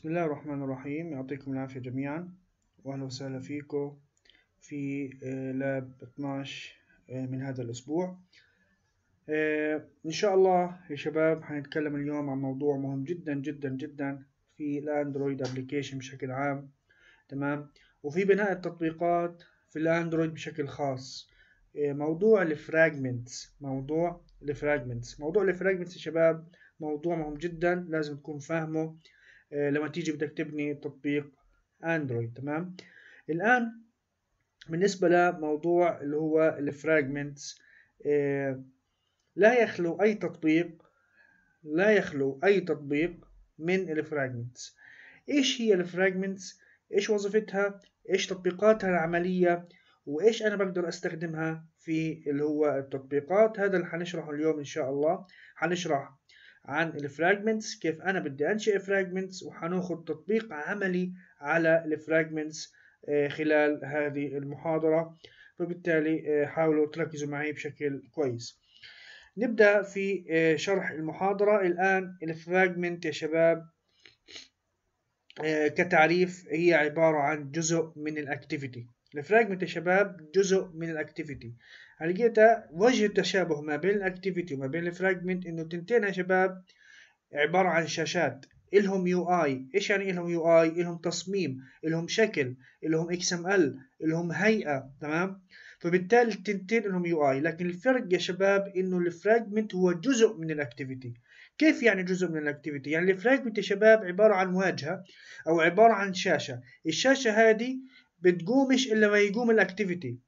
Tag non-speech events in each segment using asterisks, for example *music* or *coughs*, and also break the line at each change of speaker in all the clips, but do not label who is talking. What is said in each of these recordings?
بسم الله الرحمن الرحيم يعطيكم العافية جميعا وأهلا وسهلا فيكم في لاب 12 من هذا الأسبوع إن شاء الله يا شباب هنتكلم اليوم عن موضوع مهم جدا جدا جدا في الأندرويد أبليكيشن بشكل عام تمام وفي بناء التطبيقات في الأندرويد بشكل خاص موضوع الفراجمنتس موضوع الفراجمنتس موضوع الفراجمنتس يا شباب موضوع مهم جدا لازم تكون فاهمه آه، لما تيجي بدك تبني تطبيق اندرويد تمام الان بالنسبه لموضوع اللي هو الفراجمنتس آه، لا يخلو اي تطبيق لا يخلو اي تطبيق من الفراجمنتس ايش هي الفراجمنتس ايش وظيفتها ايش تطبيقاتها العمليه وايش انا بقدر استخدمها في اللي هو التطبيقات هذا اللي حنشرحه اليوم ان شاء الله حنشرح عن الفراجمنتس كيف انا بدي انشئ فراجمنتس وحناخد تطبيق عملي على الفراجمنتس آه، خلال هذه المحاضرة فبالتالي آه، حاولوا تركزوا معي بشكل كويس نبدأ في آه، شرح المحاضرة الآن الفراجمنت يا شباب كتعريف هي عبارة عن جزء من الاكتيفيتي الفراجمنت يا شباب جزء من الاكتيفيتي لقيتها وجه التشابه ما بين الاكتيفيتي وما بين الفراجمنت انه التنتين يا شباب عبارة عن شاشات إلهم يو اي ايش يعني إلهم يو اي إلهم تصميم إلهم شكل إلهم اكس ام ال إلهم هيئة تمام فبالتالي التنتين إلهم يو اي لكن الفرق يا شباب انه الفراجمنت هو جزء من الاكتيفيتي كيف يعني جزء من الاكتيفيتي يعني الفراجمنت يا شباب عبارة عن واجهة او عبارة عن شاشة الشاشة هذه بتقومش إلا ما يقوم الأكتيفيتي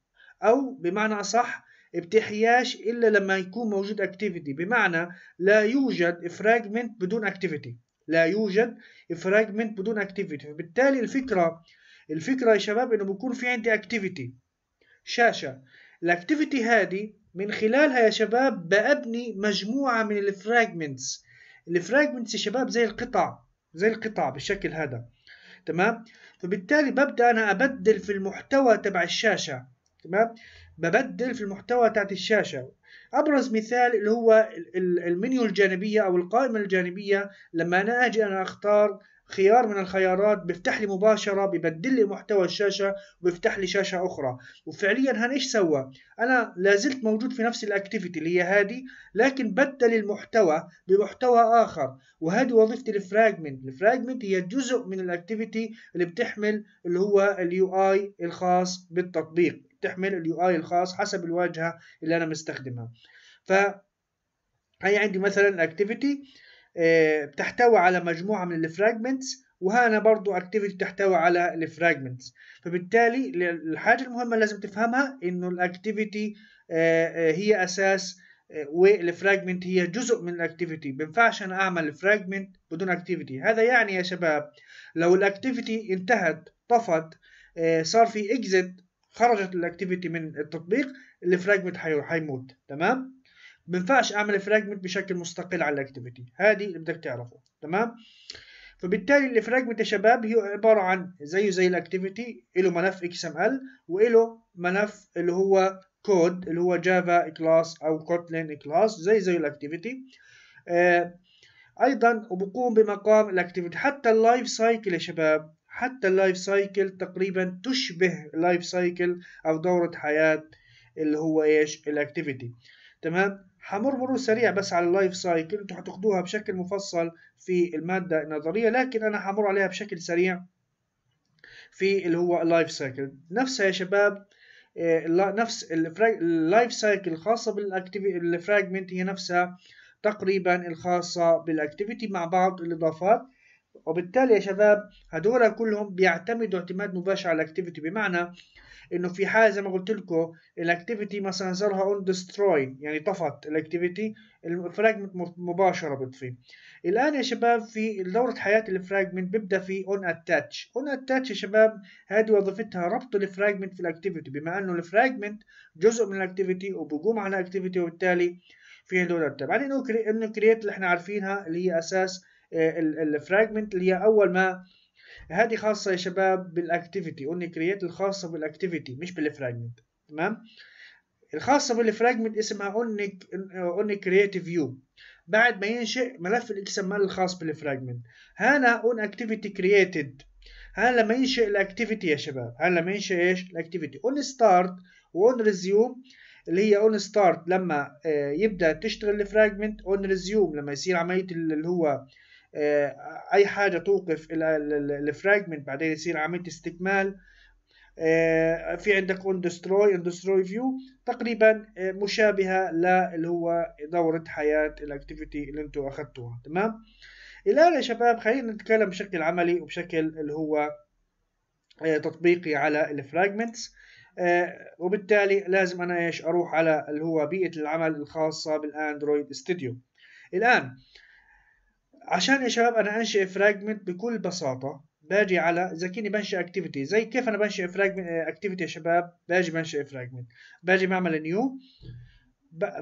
أو بمعنى صح بتحياش إلا لما يكون موجود أكتيفيتي بمعنى لا يوجد فراجمنت بدون أكتيفيتي لا يوجد فراجمنت بدون أكتيفيتي فبالتالي الفكرة الفكرة يا شباب إنه بكون في عندي أكتيفيتي شاشة الأكتيفيتي هذه من خلالها يا شباب بأبني مجموعة من الفراجمنتس الفراجمنتس يا شباب زي القطع زي القطع بالشكل هذا تمام فبالتالي ببدا انا ابدل في المحتوى تبع الشاشه تمام ببدل في المحتوى تاعت الشاشه ابرز مثال اللي هو المنيو الجانبيه او القائمه الجانبيه لما انا اجي انا اختار خيار من الخيارات بيفتح لي مباشرة ببدل لي محتوى الشاشة وبيفتح لي شاشة أخرى وفعليا هن إيش سوى أنا لازلت موجود في نفس الأكتيفيتي اللي هي هذه لكن بدل المحتوى بمحتوى آخر وهذه وظيفة الفراجمنت الفراجمنت هي جزء من الأكتيفيتي اللي بتحمل اللي هو اليو آي الخاص بالتطبيق بتحمل اليو آي الخاص حسب الواجهة اللي أنا مستخدمها فهي هي عندي مثلا اكتيفيتي آه، بتحتوي على مجموعة من الفراجمنتس وهنا برضو اكتيفيتي بتحتوي على الفراجمنتس فبالتالي الحاجة المهمة لازم تفهمها انه الاكتيفيتي آه، آه، هي اساس والفراجمنت هي جزء من الاكتيفيتي ما بينفعش انا اعمل فراجمنت بدون اكتيفيتي هذا يعني يا شباب لو الاكتيفيتي انتهت طفت صار في اكزيت خرجت الاكتيفيتي من التطبيق الفراجمنت حيموت تمام بينفعش اعمل فراجمنت بشكل مستقل على الاكتيفيتي هذه اللي بدك تعرفه تمام فبالتالي الفراجمنت يا شباب هي عباره عن زيه زي الاكتيفيتي له ملف اكس ام ال وله ملف اللي هو كود اللي هو جافا كلاس او كوتلين كلاس زي زي الاكتيفيتي آه، ايضا وبقوم بمقام الاكتيفيتي حتى اللايف سايكل يا شباب حتى اللايف سايكل تقريبا تشبه اللايف سايكل او دوره حياه اللي هو ايش الاكتيفيتي تمام حمر مرور سريع بس على اللايف سايكل انتوا هتاخدوها بشكل مفصل في المادة النظرية لكن انا همر عليها بشكل سريع في اللي هو اللايف سايكل نفسها يا شباب آه، نفس اللايف سايكل الخاصة بالفراجمنت هي نفسها تقريبا الخاصة بالاكتيفيتي مع بعض الاضافات وبالتالي يا شباب هدول كلهم بيعتمدوا اعتماد مباشر على الاكتيفيتي بمعنى انه في حال زي ما قلت لكم الاكتيفيتي مثلا صار لها اون ديستروي يعني طفت الاكتيفيتي الفراجمنت مباشره بتطفي الان يا شباب في دوره حياه الفراجمنت بيبدا في اون اتاتش اون اتاتش يا شباب هذه وظيفتها ربط الفراجمنت في الاكتيفيتي بما انه الفراجمنت جزء من الاكتيفيتي وبقوم على الاكتيفيتي وبالتالي في هدول التاب بعدين انه كرييت اللي احنا عارفينها اللي هي اساس آه، الفراجمنت اللي هي اول ما هذه خاصه يا شباب بالاكتيفيتي قلنا كرييت الخاصه بالاكتيفيتي مش بالفراجمنت تمام الخاصه بالفراجمنت اسمها قلنا قلنا كرييت فيو بعد ما ينشئ ملف الاكس الخاص بالفراجمنت هنا اون اكتيفيتي كرييتد هنا لما ينشئ الاكتيفيتي يا شباب هنا لما ينشئ ايش الاكتيفيتي اون ستارت واون ريزيوم اللي هي اون ستارت لما آه، يبدا تشتغل الفراجمنت اون ريزيوم لما يصير عمليه اللي هو آه، اي حاجه توقف الفراجمنت بعدين يصير عمليه استكمال آه، في عندك اون دستروي اون دستروي فيو تقريبا آه، مشابهه للي هو دوره حياه الاكتيفيتي اللي انتم اخذتوها تمام الان يا شباب خلينا نتكلم بشكل عملي وبشكل اللي هو تطبيقي على الفراجمنتس وبالتالي لازم انا ايش اروح على اللي هو بيئه العمل الخاصه بالاندرويد ستوديو الان عشان يا شباب انا انشئ فراجمنت بكل بساطه باجي على اذا كني بنشئ اكتيفيتي زي كيف انا بنشئ فراجمنت اكتيفيتي آه، يا شباب باجي بنشئ فراجمنت باجي بعمل نيو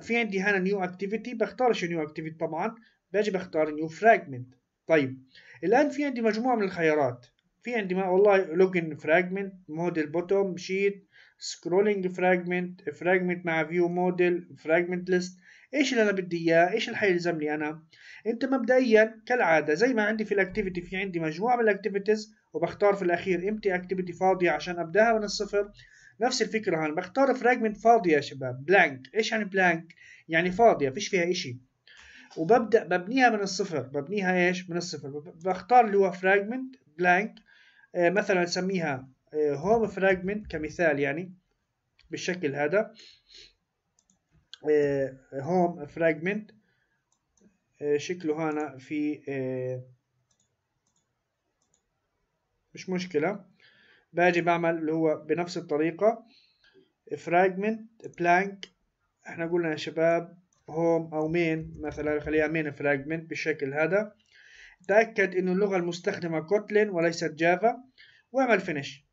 في عندي هنا نيو اكتيفيتي بختار شو نيو اكتيفيتي طبعا باجي بختار نيو فراجمنت طيب الان في عندي مجموعه من الخيارات في عندي ما والله لوجن فراجمنت موديل بوتوم شيت سكرولينج فراجمنت فراجمنت مع فيو موديل فراجمنت ليست ايش اللي انا بدي اياه ايش اللي حيلزمني انا انت مبدئيا كالعاده زي ما عندي في الاكتيفيتي في عندي مجموعه من الاكتيفيتيز وبختار في الاخير امتى اكتيفيتي فاضيه عشان ابداها من الصفر نفس الفكره هون بختار فراجمنت فاضيه يا شباب بلانك ايش يعني بلانك يعني فاضيه فيش فيها اشي وببدا ببنيها من الصفر ببنيها ايش من الصفر بختار اللي هو فراجمنت آه، بلانك مثلا اسميها هوم آه، فراجمنت كمثال يعني بالشكل هذا آه، هوم فراجمنت آه، شكله هنا في آه، مش مشكلة باجي بعمل اللي هو بنفس الطريقة فراجمنت بلانك احنا قلنا يا شباب هوم او مين مثلا خليها مين فراجمنت بالشكل هذا تأكد انه اللغة المستخدمة كوتلين وليست جافا واعمل فينيش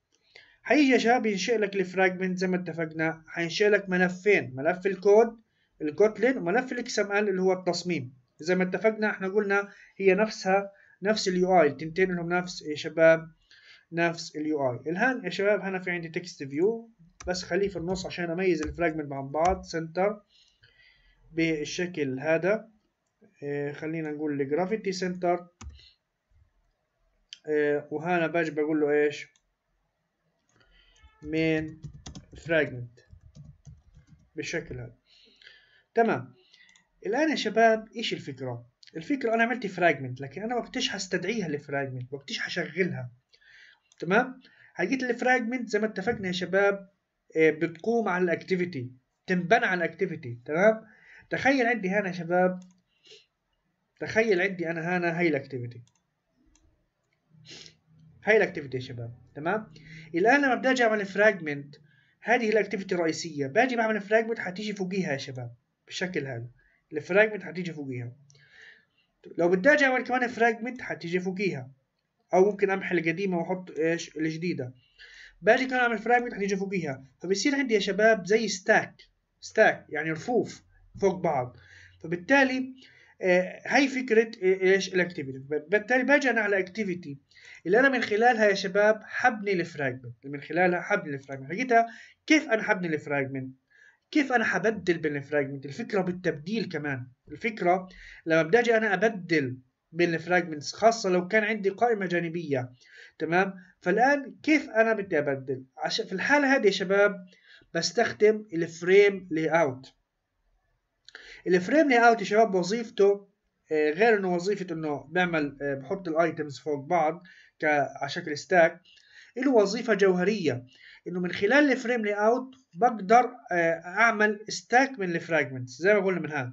هي يا شباب ينشئ لك الفراجمنت زي ما اتفقنا حينشئ لك ملفين ملف الكود الكوتلين وملف الاكس ام ال اللي هو التصميم زي ما اتفقنا احنا قلنا هي نفسها نفس اليو اي التنتين لهم نفس يا شباب نفس اليو اي الان يا شباب هنا في عندي تكست فيو بس خليه في النص عشان اميز الفراجمنت عن بعض سنتر بالشكل هذا اه خلينا نقول جرافيتي سنتر اه وهنا باجي بقول له ايش main fragment بالشكل هذا تمام الان يا شباب ايش الفكره الفكره انا عملت فراجمنت لكن انا وقتيش هستدعيها الفراجمنت وقتيش هشغلها تمام هجيت الفراجمنت زي ما اتفقنا يا شباب آه، بتقوم على الاكتيفيتي تنبنى على الاكتيفيتي تمام تخيل عندي هنا يا شباب تخيل عندي انا هنا هي الاكتيفيتي هاي الاكتيفيتي يا شباب تمام الان لما بدي اجي اعمل فراجمنت هذه الاكتيفيتي الرئيسيه باجي بعمل فراجمنت حتيجي فوقيها يا شباب بالشكل هذا الفراجمنت حتيجي فوقيها لو بدي اجي اعمل كمان فراجمنت حتيجي فوقيها او ممكن امحي القديمه واحط ايش الجديده باجي كمان اعمل فراجمنت حتيجي فوقيها فبصير عندي يا شباب زي ستاك ستاك يعني رفوف فوق بعض فبالتالي آه، هاي فكره آه، ايش الاكتيفيتي بالتالي باجي انا على اكتيفيتي اللي انا من خلالها يا شباب حبني الفراجمنت من خلالها حبني الفراجمنت حكيتها كيف انا حبني الفراجمنت كيف انا حبدل بين الفراجمنت الفكره بالتبديل كمان الفكره لما بدي اجي انا ابدل بين الفراجمنتس خاصه لو كان عندي قائمه جانبيه تمام فالان كيف انا بدي ابدل عشان في الحاله هذه يا شباب بستخدم الفريم لي اوت الفريم لي اوت يا شباب وظيفته آه، غير انه وظيفه انه بيعمل آه، بحط الايتمز فوق بعض على شكل ستاك له وظيفه جوهريه انه من خلال الفريم لي اوت بقدر آه، اعمل ستاك من الفراجمنتس زي ما قلنا من هذا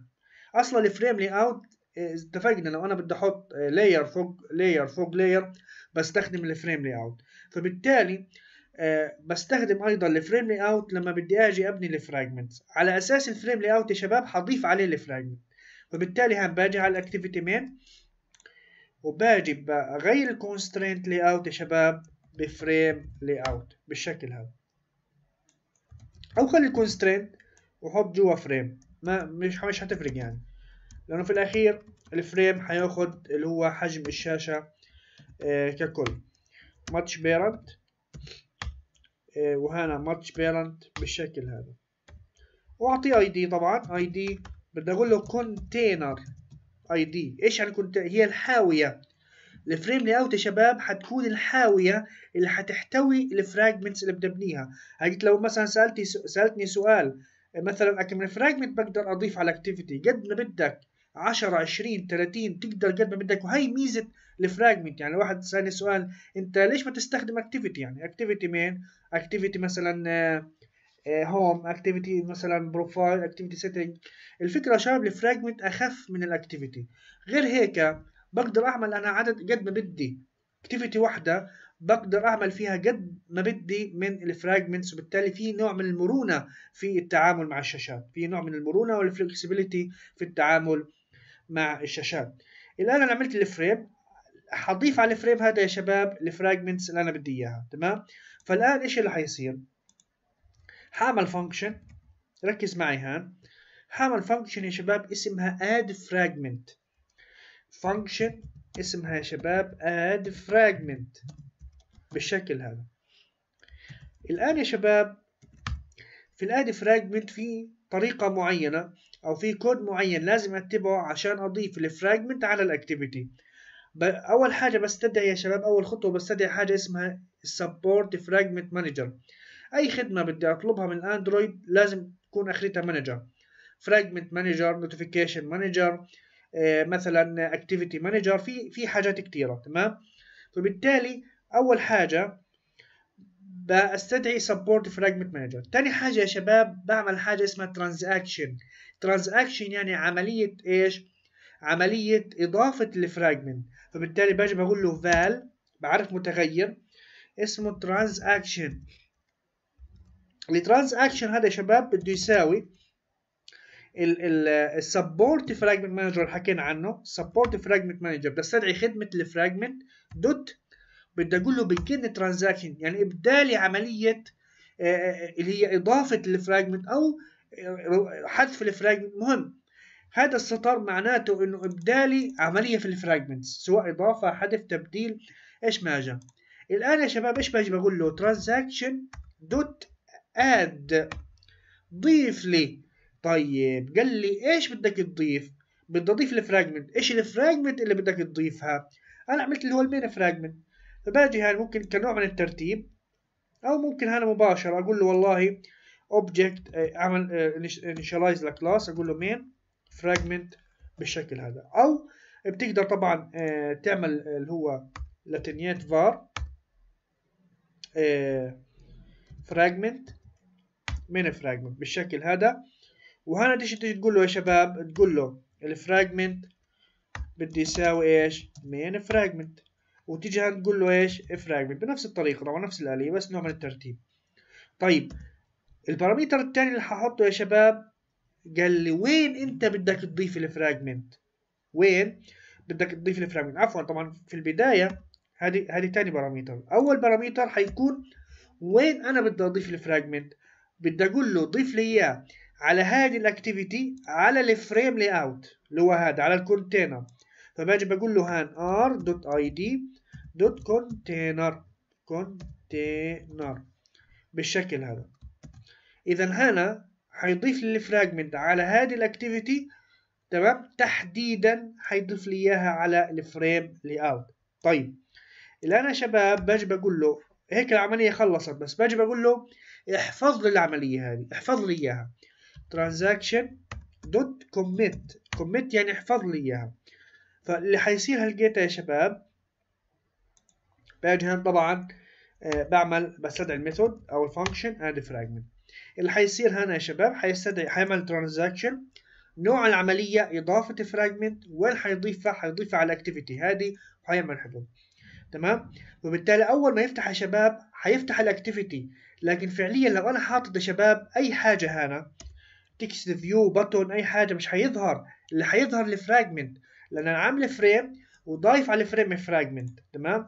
اصلا الفريم لي اوت اتفقنا لو انا بدي احط لاير فوق لاير فوق لاير بستخدم الفريم لي اوت فبالتالي آه، بستخدم ايضا الفريم لي اوت لما بدي اجي ابني الفراجمنت على اساس الفريم لي اوت يا شباب حضيف عليه الفراجمنت وبالتالي هم باجي على الاكتيفيتي مين وباجي بغير الكونسترينت لي اوت يا شباب بفريم لي اوت بالشكل هذا او خلي الكونسترينت وحط جوا فريم ما مش مش هتفرق يعني لانه في الاخير الفريم هياخد اللي هو حجم الشاشه آه، ككل ماتش بيرنت آه، وهنا ماتش بيرنت بالشكل هذا واعطيه اي دي طبعا اي دي بدي اقول له كونتينر اي دي ايش يعني كونتينر هي الحاويه الفريم لي اوت يا شباب حتكون الحاويه اللي حتحتوي الفراجمنتس اللي بدي ابنيها هجيت لو مثلا سالتي سالتني سؤال مثلا كم فراجمنت بقدر اضيف على اكتيفيتي قد ما بدك 10 20 30 تقدر قد ما بدك وهي ميزه الفراجمنت يعني واحد سالني سؤال انت ليش ما تستخدم اكتيفيتي يعني اكتيفيتي مين اكتيفيتي مثلا هوم آه، اكتيفيتي آه، مثلا بروفايل اكتيفيتي سيتنج الفكره شباب الفراجمنت اخف من الاكتيفيتي غير هيك بقدر اعمل انا عدد قد ما بدي اكتيفيتي واحده بقدر اعمل فيها قد ما بدي من الفراجمنتس وبالتالي في نوع من المرونه في التعامل مع الشاشات في نوع من المرونه والفلكسبيليتي في التعامل مع الشاشات الان انا عملت الفريم حضيف على الفريم هذا يا شباب الفراجمنتس اللي انا بدي اياها تمام فالان ايش اللي حيصير حاعمل فانكشن ركز معي هان حاعمل فانكشن يا شباب اسمها اد فراجمنت فانكشن اسمها يا شباب اد فراجمنت بالشكل هذا الآن يا شباب في الاد فراجمنت في طريقة معينة او في كود معين لازم اتبعه عشان اضيف الفراجمنت على الاكتيفيتي اول حاجه بستدعي يا شباب اول خطوه بستدعي حاجه اسمها سبورت فراجمنت مانجر اي خدمه بدي اطلبها من اندرويد لازم تكون اخرتها مانجر فراجمنت مانجر نوتيفيكيشن مانجر مثلا اكتيفيتي مانجر في في حاجات كتيره تمام فبالتالي اول حاجه بستدعي سبورت فراجمنت مانجر تاني حاجه يا شباب بعمل حاجه اسمها ترانزاكشن ترانزاكشن يعني عمليه ايش عمليه اضافه الفراجمنت فبالتالي باجي بقول له فال بعرف متغير اسمه ترانزاكشن الترانزاكشن هذا يا شباب بده يساوي السبورت فراجمنت مانجر اللي حكينا عنه سبورت فراجمنت مانجر بستدعي خدمه الفراجمنت دوت بدي اقول له begin ترانزاكشن يعني ابدالي عمليه آه، آه، اللي هي اضافه الفراجمنت او آه، حذف الفراجمنت مهم هذا السطر معناته انه ابدالي عمليه في الفراجمنتس سواء اضافه حذف تبديل ايش ما جاء الان يا شباب ايش باجي بقول له ترانزاكشن دوت اد ضيف لي طيب قال لي ايش بدك تضيف بدي اضيف الفراجمنت ايش الفراجمنت اللي بدك تضيفها انا عملت اللي هو المين فراجمنت فباجي هاي ممكن كنوع من الترتيب او ممكن هنا مباشره اقول له والله object اعمل آه، آه، the لكلاس اقول له main fragment بالشكل هذا او بتقدر طبعا آه، تعمل اللي هو لاتينيات var فراجمنت من فراجمنت بالشكل هذا وهنا ديش تيجي تقول له يا شباب تقول له الفراجمنت بدي يساوي ايش؟ مين فراجمنت وتجي تقول له ايش فراجمنت بنفس الطريقه طبعا نفس الاليه بس نوع من الترتيب طيب الباراميتر الثاني اللي هحطه يا شباب قال لي وين انت بدك تضيف الفراجمنت وين بدك تضيف الفراجمنت عفوا طبعا في البدايه هذه هذه ثاني باراميتر اول باراميتر حيكون وين انا بدي اضيف الفراجمنت بدي اقول له ضيف لي اياه على هذه الاكتيفيتي على الفريم لي اوت اللي هو هذا على الكونتينر فباجي طيب، بقول له هان ار دوت اي دي دوت كونتينر كونتينر بالشكل هذا اذا هنا حيضيف لي الفراجمنت على هذه الاكتيفيتي تمام تحديدا حيضيف لي اياها على الفريم لي اوت طيب الان يا شباب باجي بقول له هيك العمليه خلصت بس باجي بقول له احفظ لي العمليه هذه احفظ لي اياها ترانزاكشن دوت كوميت كوميت يعني احفظ لي اياها فاللي حيصير هلقيته يا شباب باجي هنا طبعا آه، بعمل بستدعي الميثود او الفانكشن اد فراجمنت اللي حيصير هنا يا شباب حيستدعي حيعمل ترانزاكشن نوع العمليه اضافه فراجمنت وين حيضيفها حيضيفها على الاكتيفيتي هذه وحيعمل حدود تمام وبالتالي اول ما يفتح يا شباب حيفتح الاكتيفيتي لكن فعليا لو انا حاطط يا شباب اي حاجه هنا تكست فيو بتون اي حاجه مش حيظهر اللي حيظهر الفراجمنت لان انا عامل فريم وضايف على الفريم فراجمنت تمام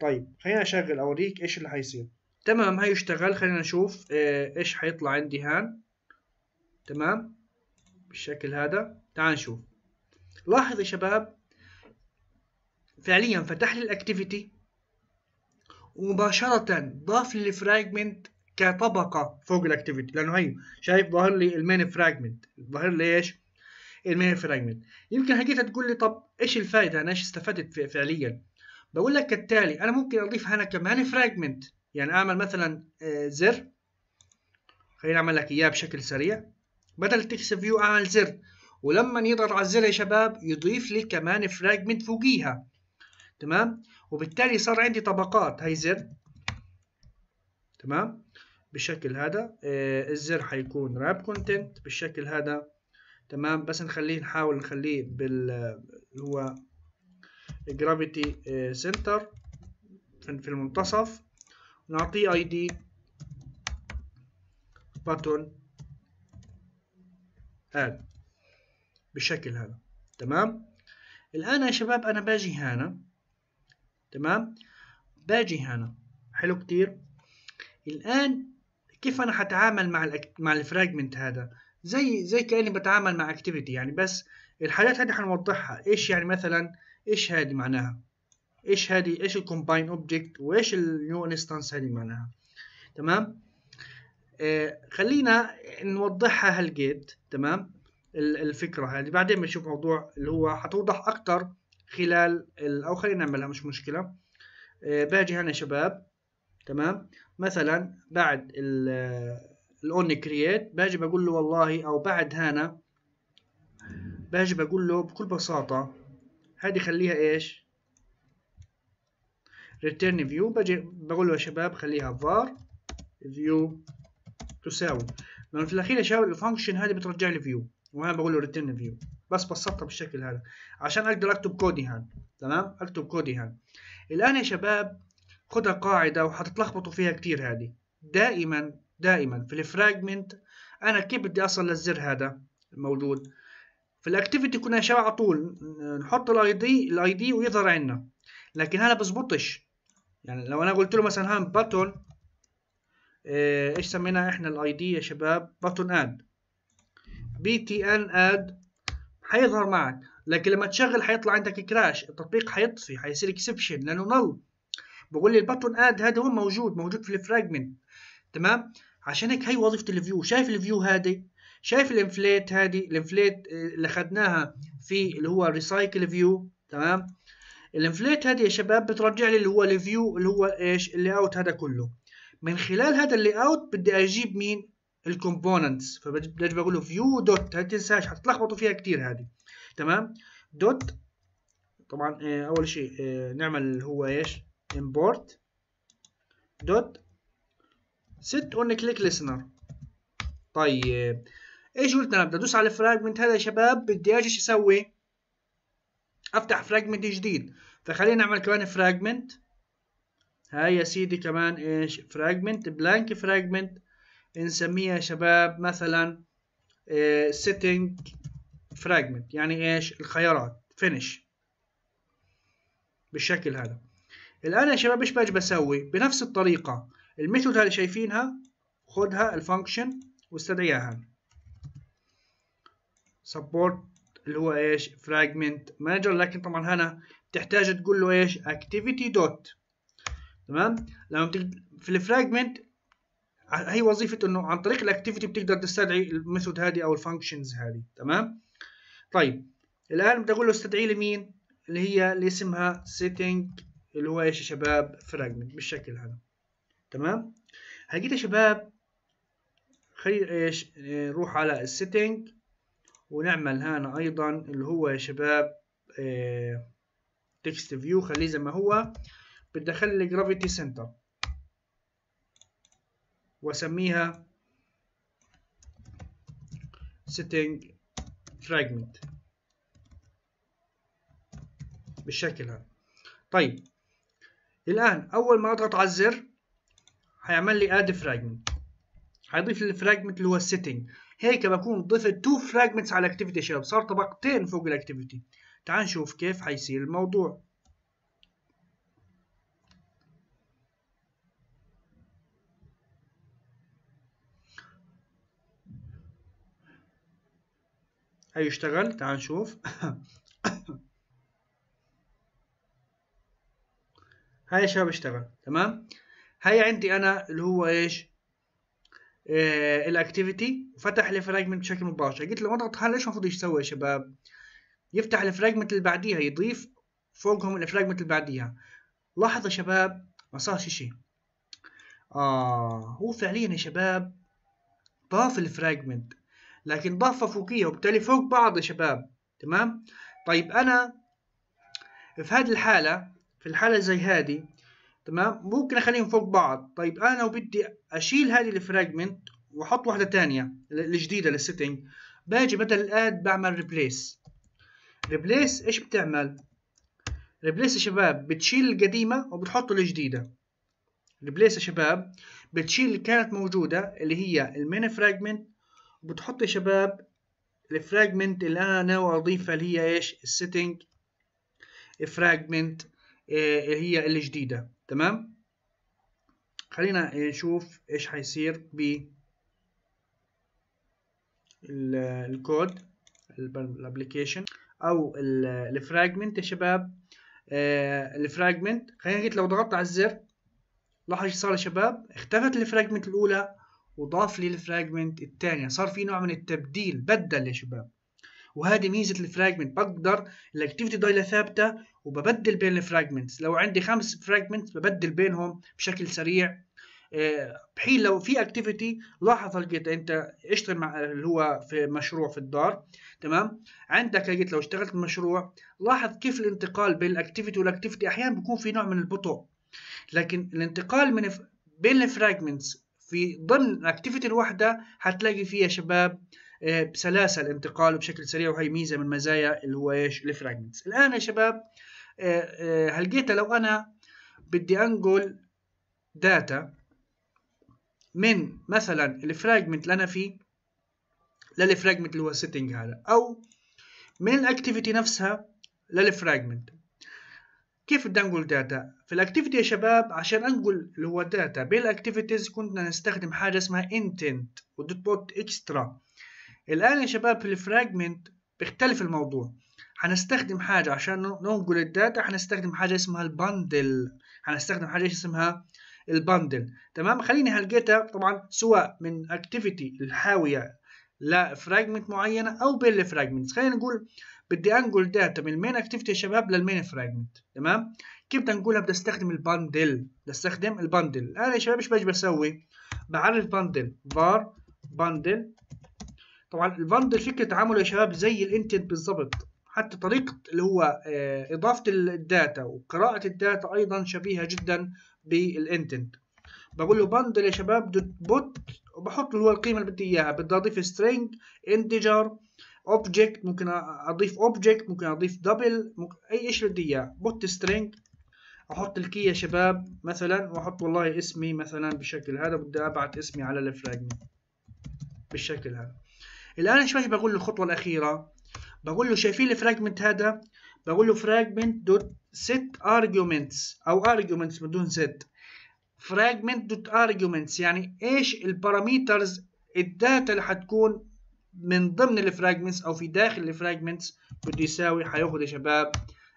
طيب خلينا اشغل اوريك ايش اللي هيصير تمام هي اشتغل خلينا نشوف آه، ايش هيطلع عندي هان تمام بالشكل هذا تعال نشوف لاحظ يا شباب فعليا فتح لي الاكتيفيتي ومباشرة ضاف لي الفراجمنت كطبقة فوق الاكتيفيتي لأنه هي شايف ظاهر لي المين فراجمنت ظاهر لي ايش؟ ارميها في رجمت يمكن هجيت تقول لي طب ايش الفائده انا ايش استفدت فعليا بقول لك كالتالي انا ممكن اضيف هنا كمان فراجمنت يعني اعمل مثلا آه، زر خليني اعمل لك اياه بشكل سريع بدل تكس فيو اعمل زر ولما يضغط على الزر يا شباب يضيف لي كمان فراجمنت فوقيها تمام وبالتالي صار عندي طبقات هي زر تمام آه، بالشكل هذا الزر حيكون راب كونتنت بالشكل هذا تمام بس نخليه نحاول نخليه بال اللي هو جرافيتي آه، سنتر في المنتصف ونعطيه اي دي باتون اد بالشكل هذا تمام الان يا شباب انا باجي هنا تمام باجي هنا حلو كتير الان كيف انا حتعامل مع مع الفراجمنت هذا زي زي كاني بتعامل مع اكتيفيتي يعني بس الحاجات هذه هنوضحها ايش يعني مثلا ايش هذه معناها ايش هذه ايش الكومباين اوبجكت وايش النيو انستانس هذه معناها تمام آه خلينا نوضحها هالجيت تمام الفكره هذه بعدين بنشوف موضوع اللي هو هتوضح اكتر خلال او خلينا نعملها مش مشكله آه باجي هنا شباب تمام مثلا بعد ال آه، الاون كرييت باجي بقول له والله او بعد هنا باجي بقول له بكل بساطة هذه خليها ايش ريتيرن فيو باجي بقول له يا شباب خليها var view تساوي لانه في الاخير يا شباب الفانكشن هذه بترجع لي فيو وهنا بقول له ريتيرن فيو بس بسطها بالشكل هذا عشان اقدر اكتب كودي هان تمام اكتب كودي هان الان يا شباب خدها قاعده وحتتلخبطوا فيها كثير هذه دائما دائما في الفراجمنت انا كيف بدي اصل للزر هذا الموجود في الاكتيفيتي كنا شباب على طول نحط الاي دي الاي دي ويظهر عندنا لكن هذا بزبطش يعني لو انا قلت له مثلا هان باتون إيه، ايش سميناها احنا الاي دي يا شباب باتون اد بي تي ان اد حيظهر معك لكن لما تشغل حيطلع عندك كراش التطبيق حيطفي حيصير اكسبشن لانه نل بقول لي الباتون اد هذا هو موجود موجود في الفراجمنت تمام عشان هيك هي وظيفه الفيو شايف الفيو هذه شايف الانفليت هذه الانفليت اللي اخذناها في اللي هو ريسايكل فيو تمام الانفليت هذه يا شباب بترجع لي اللي هو الفيو اللي هو ايش اللي اوت هذا كله من خلال هذا اللي اوت بدي اجيب مين الكومبوننتس فبدي اجيب اقول له فيو دوت ما تنساش حتتلخبطوا فيها كثير هذه تمام دوت طبعا آه، اول شيء آه، نعمل هو ايش امبورت دوت ست اون كليك لسنر طيب ايش قلت انا بدي ادوس على الفراجمنت هذا يا شباب بدي اجي اسوي افتح فراجمنت جديد فخلينا نعمل كمان فراجمنت هاي يا سيدي كمان ايش فراجمنت بلانك فراجمنت نسميها يا شباب مثلا سيتنج إيه، فراجمنت يعني ايش الخيارات فينش بالشكل هذا الان يا شباب ايش باجي بسوي بنفس الطريقه الميثود هذه شايفينها خدها الفانكشن واستدعيها سبورت اللي هو ايش فراجمنت مانجر لكن طبعا هنا بتحتاج تقول له ايش اكتيفيتي دوت تمام لما بتقد... في الفراجمنت هي وظيفه انه عن طريق الاكتيفيتي بتقدر تستدعي الميثود هذه او الفانكشنز هذه تمام طيب الان بدي اقول له استدعي لي مين اللي هي اللي اسمها setting اللي هو ايش يا شباب فراجمنت بالشكل هذا تمام هجيت يا شباب خلي ايش آه، آه، نروح على السيتنج ونعمل هنا ايضا اللي هو يا شباب تكست آه، فيو خليه زي ما هو بدي اخلي جرافيتي سنتر واسميها سيتنج فراجمنت بالشكل هذا طيب الان اول ما اضغط على الزر هيعمل لي اد فراجمنت هيضيف الفراجمنت اللي هو السيتنج هيك بكون ضفت تو فراجمنتس على الاكتيفيتي شباب صار طبقتين فوق الاكتيفيتي تعال نشوف كيف حيصير الموضوع اشتغل تعال نشوف *coughs* هاي شباب اشتغل تمام هاي عندي انا اللي هو ايش آه، الاكتيفيتي فتح لي فراجمنت بشكل مباشر قلت له اضغط هلا ايش المفروض يسوي يا شباب يفتح الفراجمنت اللي بعديها يضيف فوقهم الفراجمنت اللي بعديها لاحظوا يا شباب ما صارش شيء آه هو فعليا يا شباب ضاف الفراجمنت لكن ضافة فوقية وبالتالي فوق بعض يا شباب تمام طيب أنا في هذه الحالة في الحالة زي هذه تمام ممكن اخليهم فوق بعض طيب انا لو بدي اشيل هذه الفراجمنت واحط واحده ثانيه الجديده للسيتنج باجي بدل الاد بعمل ريبليس ريبليس ايش بتعمل ريبليس يا شباب بتشيل القديمه وبتحط الجديده ريبليس يا شباب بتشيل اللي كانت موجوده اللي هي المين فراجمنت وبتحط يا شباب الفراجمنت اللي انا ناوي اضيفها اللي هي ايش السيتنج آه، فراجمنت اللي هي الجديده تمام خلينا نشوف ايش حيصير ب الكود الابلكيشن او الفراجمنت يا شباب آه، الفراجمنت خلينا نجي لو ضغطت على الزر لاحظ ايش صار يا شباب اختفت الفراجمنت الاولى وضاف لي الفراجمنت الثانيه صار في نوع من التبديل بدل يا شباب وهذه ميزه الفراجمنت بقدر الاكتيفيتي ضايله ثابته وببدل بين الفراجمنتس لو عندي خمس فراجمنتس ببدل بينهم بشكل سريع آه، بحين لو في اكتيفيتي لاحظ لقيت انت اشتغل مع اللي هو في مشروع في الدار تمام عندك لقيت لو اشتغلت مشروع لاحظ كيف الانتقال بين الاكتيفيتي والاكتيفيتي احيانا بيكون في نوع من البطء لكن الانتقال من بين الفراجمنتس في ضمن الاكتيفيتي الواحده حتلاقي فيها شباب بسلاسه آه، الانتقال وبشكل سريع وهي ميزه من مزايا اللي هو ايش الفراجمنتس الان يا شباب آه، آه، هل جيت لو انا بدي انقل داتا من مثلا الفراجمنت اللي انا فيه للفراجمنت اللي هو السيتنج هذا او من الاكتيفيتي نفسها للفراجمنت كيف بدي انقل داتا في الاكتيفيتي يا شباب عشان انقل اللي هو داتا بين الاكتيفيتيز كنا نستخدم حاجه اسمها انتنت ودوت بوت اكسترا الان يا شباب في الفراجمنت بيختلف الموضوع هنستخدم حاجة عشان ننقل الداتا هنستخدم حاجة اسمها البندل هنستخدم حاجة اسمها البندل تمام خليني هلقيتها طبعا سواء من اكتيفيتي الحاوية لفراجمنت معينة أو بين خلينا نقول بدي انقل داتا من المين اكتيفيتي يا شباب للمين فراجمنت تمام كيف بدي انقلها بدي استخدم البندل بدي استخدم البندل الان يا شباب ايش باجي بسوي بعرف بندل var بندل طبعا البندل فكره تعامله يا شباب زي الانتنت بالظبط حتى طريقة اللي هو آه، إضافة الداتا وقراءة الداتا أيضا شبيهة جدا بالانتنت بقول له بندل يا شباب دوت بوت وبحط له هو القيمة اللي بدي إياها بدي أضيف سترينج انتجر اوبجكت ممكن أضيف اوبجكت ممكن أضيف دبل أي إيش بدي إياه بوت سترينج احط الكي يا شباب مثلا واحط والله اسمي مثلا بالشكل هذا بدي ابعت اسمي على الفراجمنت بالشكل هذا الان شوي شباب بقول الخطوه الاخيره بقول له شايفين الفراجمنت هذا بقول له فراجمنت دوت سيت ارجيومنتس او ارجيومنتس بدون سيت فراجمنت دوت ارجيومنتس يعني ايش الباراميترز الداتا اللي هتكون من ضمن الفراجمنتس او في داخل الفراجمنتس بده يساوي هياخد يا شباب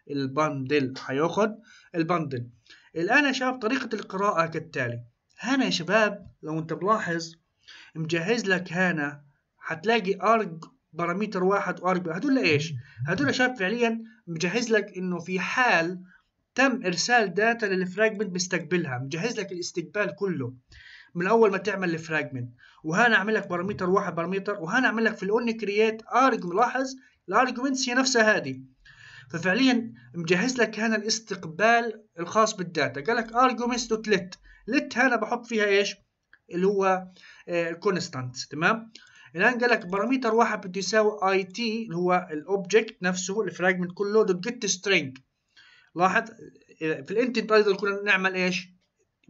البندل هياخد البندل الان يا شباب طريقه القراءه كالتالي هنا يا شباب لو انت ملاحظ مجهز لك هنا هتلاقي ارج بارامتر واحد بي هدول ايش؟ هدول شاب فعليا مجهز لك انه في حال تم ارسال داتا للفراجمنت بيستقبلها مجهز لك الاستقبال كله من اول ما تعمل الفراجمنت وهنا اعمل لك بارامتر واحد بارامتر وهنا اعمل لك في الاون كرييت ارج لاحظ الارجمنتس هي نفسها هذه ففعليا مجهز لك هنا الاستقبال الخاص بالداتا قال لك ارجمنتس دوت لت لت هنا بحط فيها ايش اللي هو آه، الكونستانت تمام الان قال لك باراميتر واحد بتساوي اي تي اللي هو الاوبجكت نفسه الفراجمنت كله دوت جيت سترينج لاحظ في الانتنت ايضا كنا نعمل ايش؟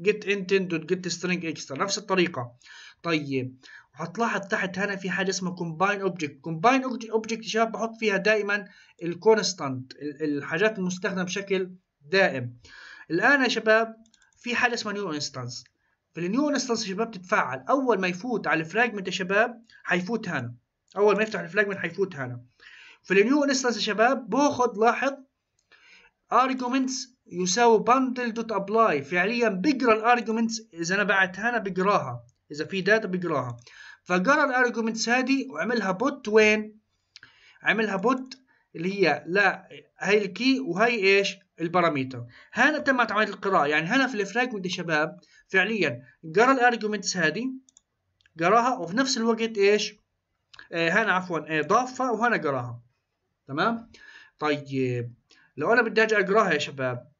جيت انتنت دوت جيت سترينج اكسترا نفس الطريقه طيب وهتلاحظ تحت هنا في حاجه اسمها كومباين اوبجكت كومباين اوبجكت يا شباب بحط فيها دائما الكونستانت الحاجات المستخدمه بشكل دائم الان يا شباب في حاجه اسمها نيو انستانس فالنيو انستنس يا شباب تتفعل اول ما يفوت على الفراجمنت يا شباب حيفوت هنا اول ما يفتح الفراجمنت حيفوت هنا فالنيو انستنس يا شباب باخذ لاحظ arguments يساوي bundle دوت ابلاي فعليا بقرا arguments اذا انا بعتها انا بقراها اذا في داتا بقراها فقرا arguments هذه وعملها بوت وين عملها بوت اللي هي لا هاي الكي وهي ايش الباراميتر هنا تمت عمليه القراءه يعني هنا في الفراجمنت يا شباب فعليا قرا الارجيومنتس هذه قراها وفي نفس الوقت ايش آه، هنا عفوا آه، ضافها وهنا قراها تمام طيب لو انا بدي اجي اقراها يا شباب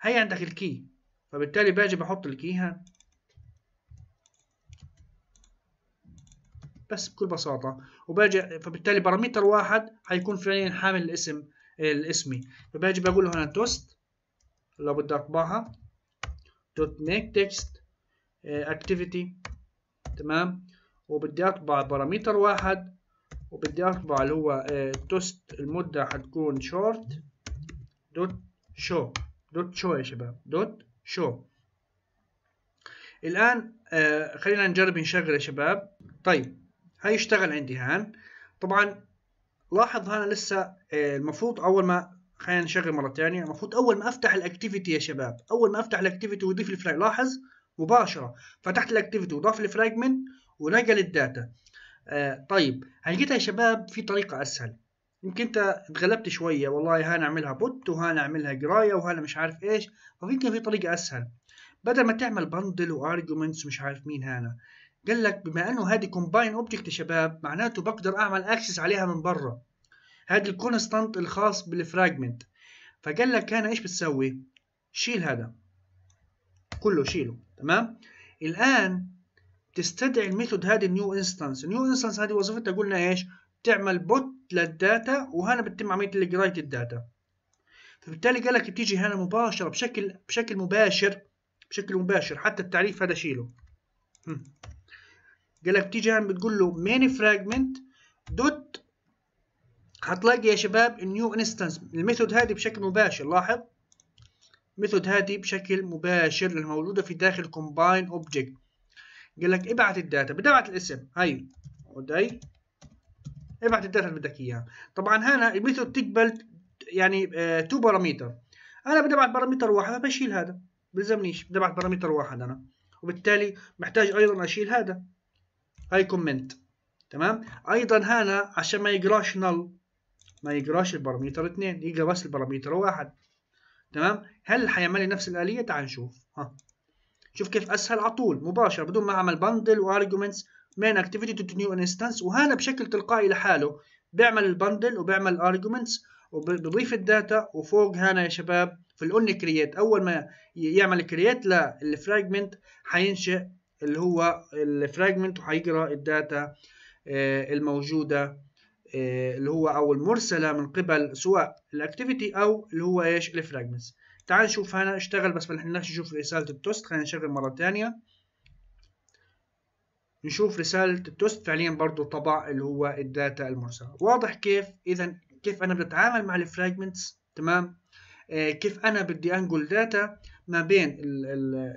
هي عندك الكي فبالتالي باجي بحط الكي هنا بس بكل بساطة وباجي فبالتالي باراميتر واحد هيكون فعليا حامل الاسم الاسمي فباجي بقول هنا توست لابد اطبعها دوت ميك تكست اكتيفيتي تمام وبدي اطبع باراميتر واحد وبدي اطبع اللي هو آه، توست المده هتكون شورت دوت شو دوت شو يا شباب دوت شو الان آه، خلينا نجرب نشغل يا شباب طيب هيشتغل عندي هان طبعا لاحظ هنا لسه آه، المفروض اول ما خلينا نشغل مره ثانيه المفروض اول ما افتح الاكتيفيتي يا شباب اول ما افتح الاكتيفيتي واضيف الفراغ لاحظ مباشره فتحت الاكتيفيتي وضاف الفراجمنت ونقل الداتا آه طيب هلقيتها يا شباب في طريقه اسهل يمكن انت اتغلبت شويه والله نعملها بوت نعملها قرايه وهنا مش عارف ايش ففي في طريقه اسهل بدل ما تعمل بندل وارجومنتس مش عارف مين هنا قال لك بما انه هذه كومباين اوبجكت يا شباب معناته بقدر اعمل اكسس عليها من برا هذا الكونستانت الخاص بالفراجمنت فقال لك انا ايش بتسوي شيل هذا كله شيله تمام الان تستدعي الميثود هذه النيو انستانس النيو انستانس هذه وظيفتها قلنا ايش تعمل بوت للداتا وهنا بتتم عمليه الجرايت الداتا فبالتالي قال لك بتيجي هنا مباشره بشكل بشكل مباشر بشكل مباشر حتى التعريف هذا شيله قالك بتيجي هنا بتقول له مين فراجمنت دوت هتلاقي يا شباب النيو انستنس الميثود هذه بشكل مباشر لاحظ الميثود هذه بشكل مباشر الموجوده في داخل كومباين اوبجكت قال لك ابعت الداتا بدي ابعت الاسم هي ودي ابعت الداتا اللي بدك اياها طبعا هنا الميثود تقبل يعني تو آه، باراميتر انا بدي ابعت باراميتر واحد بشيل هذا بلزمنيش بدي ابعت باراميتر واحد انا وبالتالي محتاج ايضا اشيل هذا هاي كومنت تمام ايضا هنا عشان ما يقراش نل ما يقراش البارامتر اثنين يقرا بس البارامتر واحد تمام هل حيعمل لي نفس الاليه تعال نشوف ها شوف كيف اسهل على طول مباشره بدون ما اعمل بندل وارجيومنتس من اكتيفيتي تو نيو انستنس وهنا بشكل تلقائي لحاله بيعمل البندل وبيعمل الارجومنتس وبضيف الداتا وفوق هنا يا شباب في الاون كرييت اول ما يعمل كرييت للفراجمنت حينشئ اللي هو الفراجمنت وهيقرا الداتا الموجوده آه، اللي هو او المرسله من قبل سواء الاكتيفيتي او اللي هو ايش الفراجمنتس تعال نشوف هنا اشتغل بس ما نحناش نشوف رساله التوست خلينا نشغل مره ثانيه نشوف رساله التوست فعليا برضو طبع اللي هو الداتا المرسله واضح كيف اذا كيف انا بتعامل مع الفراجمنتس تمام آه كيف انا بدي انقل داتا ما بين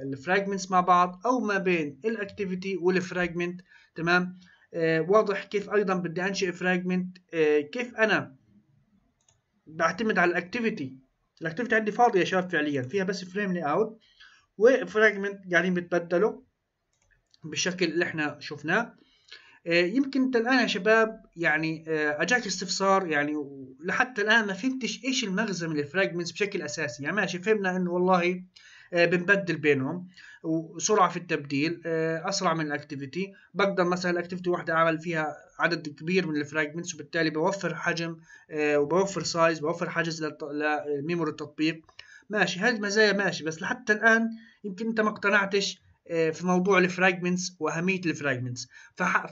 الفراجمنتس مع بعض او ما بين الاكتيفيتي والفراجمنت تمام آه، واضح كيف ايضا بدي انشئ فراجمنت آه، كيف انا بعتمد على الاكتيفيتي الاكتيفيتي عندي فاضيه يا شباب فعليا فيها بس فريم لي اوت وفراجمنت قاعدين بتبدلوا بالشكل اللي احنا شفناه آه، يمكن انت الان يا شباب يعني آه، اجاك استفسار يعني لحتى الان ما فهمتش ايش المغزى من الفراجمنتس بشكل اساسي يعني ماشي فهمنا انه والله آه، بنبدل بينهم وسرعه في التبديل اسرع من الاكتيفيتي بقدر مثلا الاكتيفيتي واحده اعمل فيها عدد كبير من الفراجمنتس وبالتالي بوفر حجم وبوفر سايز بوفر حجز لميموري التطبيق ماشي هذه المزايا ماشي بس لحتى الان يمكن انت ما اقتنعتش آه، في موضوع الفراجمنتس واهميه الفراجمنتس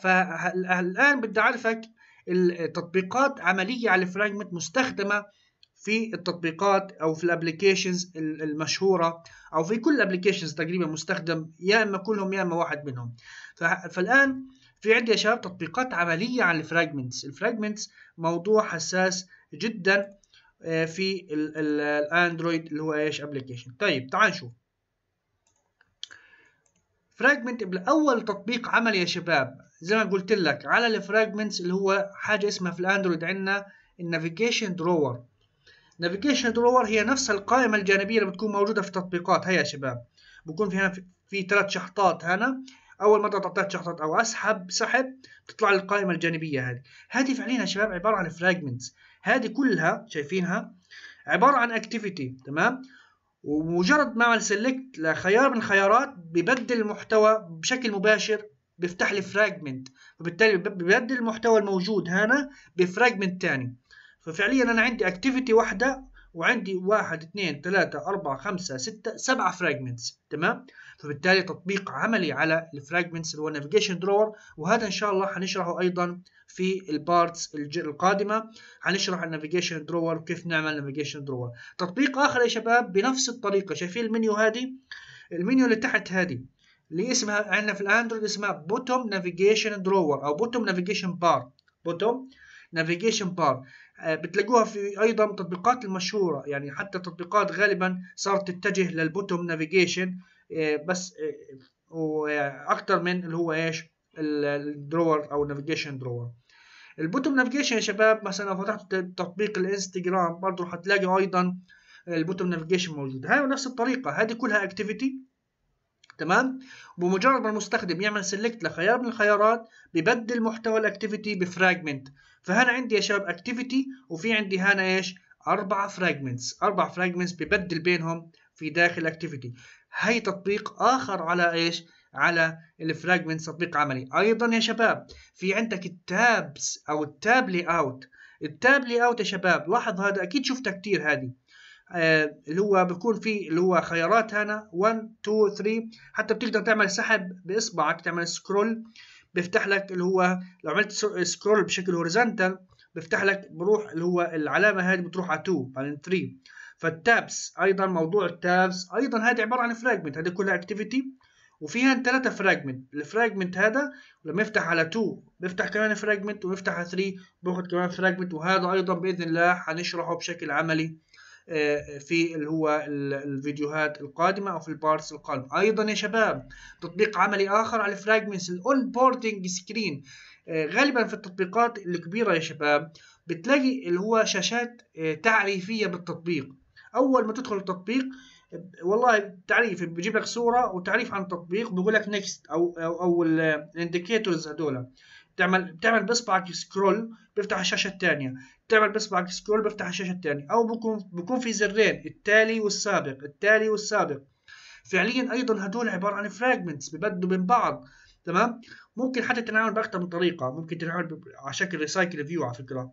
فالان بدي اعرفك التطبيقات عمليه على الفراجمنت مستخدمه في التطبيقات او في الابلكيشنز المشهوره او في كل الابلكيشنز تقريبا مستخدم يا اما كلهم يا اما واحد منهم فالان في عندي يا شباب تطبيقات عمليه على الفراجمنتس الفراجمنتس موضوع حساس جدا آه، في الاندرويد اللي هو ايش ابلكيشن طيب تعال نشوف فراجمنت اول تطبيق عمل يا شباب زي ما قلت لك على الفراجمنتس اللي هو حاجه اسمها في الاندرويد عندنا النافيجيشن درور نافيجيشن درور هي نفس القائمه الجانبيه اللي بتكون موجوده في التطبيقات هيا يا شباب بكون في هنا في ثلاث شحطات هنا اول ما تضغط ثلاث شحطات او اسحب سحب تطلع لي القائمه الجانبيه هذه هذه فعليا يا شباب عباره عن فراجمنتس هذه كلها شايفينها عباره عن اكتيفيتي تمام ومجرد ما اعمل سيلكت لخيار من الخيارات ببدل المحتوى بشكل مباشر بيفتح لي فراجمنت وبالتالي ببدل المحتوى الموجود هنا بفراجمنت تاني ففعليا انا عندي اكتيفيتي واحده وعندي واحد اثنين ثلاثة أربعة خمسة ستة سبعة فراجمنتس تمام فبالتالي تطبيق عملي على الفراجمنتس اللي هو نافيجيشن درور وهذا ان شاء الله هنشرحه ايضا في البارتس القادمه هنشرح النافيجيشن درور وكيف نعمل نافيجيشن درور تطبيق اخر يا شباب بنفس الطريقه شايفين المنيو هذه المنيو اللي تحت هذه اللي اسمها عندنا في الاندرويد اسمها بوتوم نافيجيشن درور او بوتوم نافيجيشن بار بوتوم نافيجيشن بار بتلاقوها في ايضا تطبيقات المشهوره يعني حتى تطبيقات غالبا صارت تتجه للبوتوم نافيجيشن آه، بس آه، واكتر من اللي هو ايش الدرور او النافيجيشن درور البوتوم نافيجيشن يا شباب مثلا لو فتحت تطبيق الانستجرام برضه هتلاقي ايضا البوتوم نافيجيشن موجود هاي بنفس الطريقه هذه كلها اكتيفيتي تمام بمجرد ما المستخدم يعمل سيلكت لخيار من الخيارات ببدل محتوى الاكتيفيتي بفراجمنت فهنا عندي يا شباب اكتيفيتي وفي عندي هنا ايش اربع فراجمنتس اربع فراجمنتس ببدل بينهم في داخل اكتيفيتي هي تطبيق آخر على إيش؟ على الفراجمنت تطبيق عملي أيضا يا شباب في عندك التابس أو التاب لي أوت التاب لي أوت يا شباب لاحظ هذا أكيد شفتها كتير هذه آه، اللي هو بيكون في اللي هو خيارات هنا 1 2 3 حتى بتقدر تعمل سحب باصبعك تعمل سكرول بيفتح لك اللي هو لو عملت سكرول بشكل هوريزونتال بيفتح لك بروح اللي هو العلامه هذه بتروح على 2 بعدين 3 فالتابس ايضا موضوع التابس ايضا هذه عباره عن فراجمنت هذه كلها اكتيفيتي وفيها ثلاثه فراجمنت الفراجمنت هذا لما يفتح على 2 بيفتح كمان فراجمنت ويفتح على 3 بياخد كمان فراجمنت وهذا ايضا باذن الله هنشرحه بشكل عملي آه، في اللي هو الفيديوهات القادمه او في البارتس القادمه ايضا يا شباب تطبيق عملي اخر على الفراجمنتس الاون بوردنج سكرين غالبا في التطبيقات الكبيره يا شباب بتلاقي اللي هو شاشات آه، تعريفيه بالتطبيق اول ما تدخل التطبيق والله تعريف بيجيب لك صوره وتعريف عن التطبيق بيقول لك نيكست او او, أو الانديكيتورز هذول بتعمل بتعمل باصبعك سكرول بيفتح الشاشه الثانيه بتعمل باصبعك سكرول بيفتح الشاشه الثانيه او بكون بكون في زرين التالي والسابق التالي والسابق فعليا ايضا هدول عباره عن فراجمنتس ببدلوا من بعض تمام ممكن حتى تنعمل باكثر من طريقه ممكن تنعمل على شكل ريسايكل فيو على فكره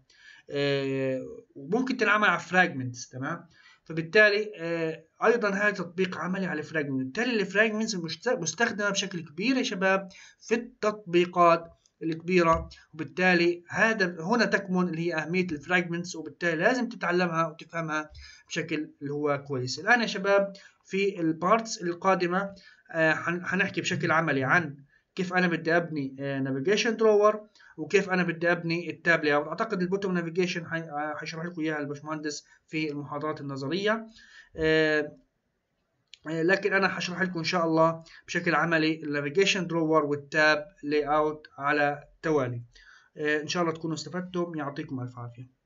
آه، وممكن تنعمل على فراجمنتس تمام فبالتالي آه، ايضا هذا تطبيق عملي على الفراجمنت بالتالي الفراجمنت مستخدمه بشكل كبير يا شباب في التطبيقات الكبيرة وبالتالي هذا هنا تكمن اللي هي أهمية الفراجمنتس وبالتالي لازم تتعلمها وتفهمها بشكل اللي هو كويس الآن يا شباب في البارتس القادمة هنحكي آه، بشكل عملي عن كيف أنا بدي أبني نافيجيشن آه، دروور وكيف انا بدي ابني التاب لاي يعني اوت اعتقد البوتوم نافيجيشن آه، حيشرح لكم اياها البشمهندس في المحاضرات النظريه آه، آه، لكن انا حشرح لكم ان شاء الله بشكل عملي النافيجيشن درور والتاب لاي اوت على التوالي ان شاء الله تكونوا استفدتم يعطيكم الف عافيه